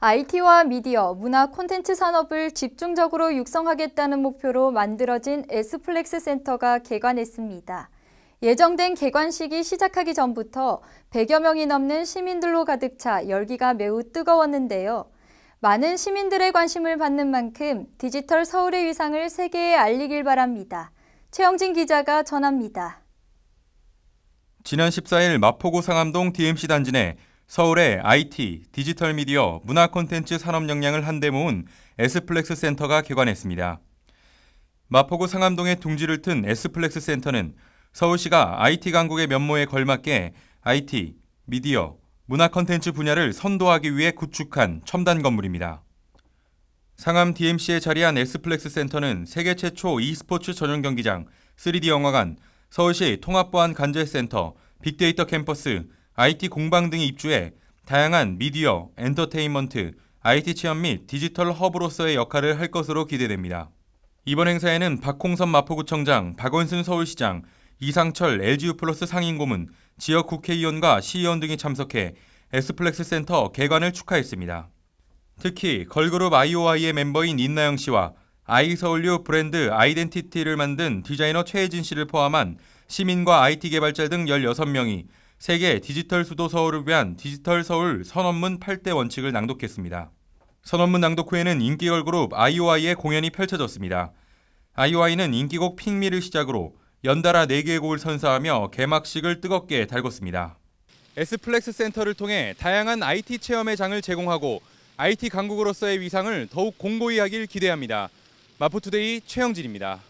IT와 미디어, 문화 콘텐츠 산업을 집중적으로 육성하겠다는 목표로 만들어진 S플렉스 센터가 개관했습니다. 예정된 개관식이 시작하기 전부터 100여 명이 넘는 시민들로 가득 차 열기가 매우 뜨거웠는데요. 많은 시민들의 관심을 받는 만큼 디지털 서울의 위상을 세계에 알리길 바랍니다. 최영진 기자가 전합니다. 지난 14일 마포구 상암동 DMC 단지 내 서울의 IT, 디지털 미디어, 문화 콘텐츠 산업 역량을 한데 모은 에스플렉스 센터가 개관했습니다. 마포구 상암동에 둥지를 튼에플렉스 센터는 서울시가 IT 강국의 면모에 걸맞게 IT, 미디어, 문화 콘텐츠 분야를 선도하기 위해 구축한 첨단 건물입니다. 상암 DMC에 자리한 에플렉스 센터는 세계 최초 e스포츠 전용 경기장, 3D 영화관, 서울시 통합보안 간제센터, 빅데이터 캠퍼스, IT 공방 등에 입주해 다양한 미디어, 엔터테인먼트, IT 체험 및 디지털 허브로서의 역할을 할 것으로 기대됩니다. 이번 행사에는 박홍선 마포구청장, 박원순 서울시장, 이상철 LGU 플러스 상임고문, 지역 국회의원과 시의원 등이 참석해 에스플렉스 센터 개관을 축하했습니다. 특히 걸그룹 IOI의 멤버인 인나영 씨와 아이서울류 브랜드 아이덴티티를 만든 디자이너 최혜진 씨를 포함한 시민과 IT 개발자 등 16명이 세계 디지털 수도 서울을 위한 디지털 서울 선언문 8대 원칙을 낭독했습니다. 선언문 낭독 후에는 인기걸 그룹 아이오의 공연이 펼쳐졌습니다. 아이오는 인기곡 핑미를 시작으로 연달아 4개의 곡을 선사하며 개막식을 뜨겁게 달궜습니다. S플렉스 센터를 통해 다양한 IT 체험의 장을 제공하고 IT 강국으로서의 위상을 더욱 공고히 하길 기대합니다. 마포투데이 최영진입니다.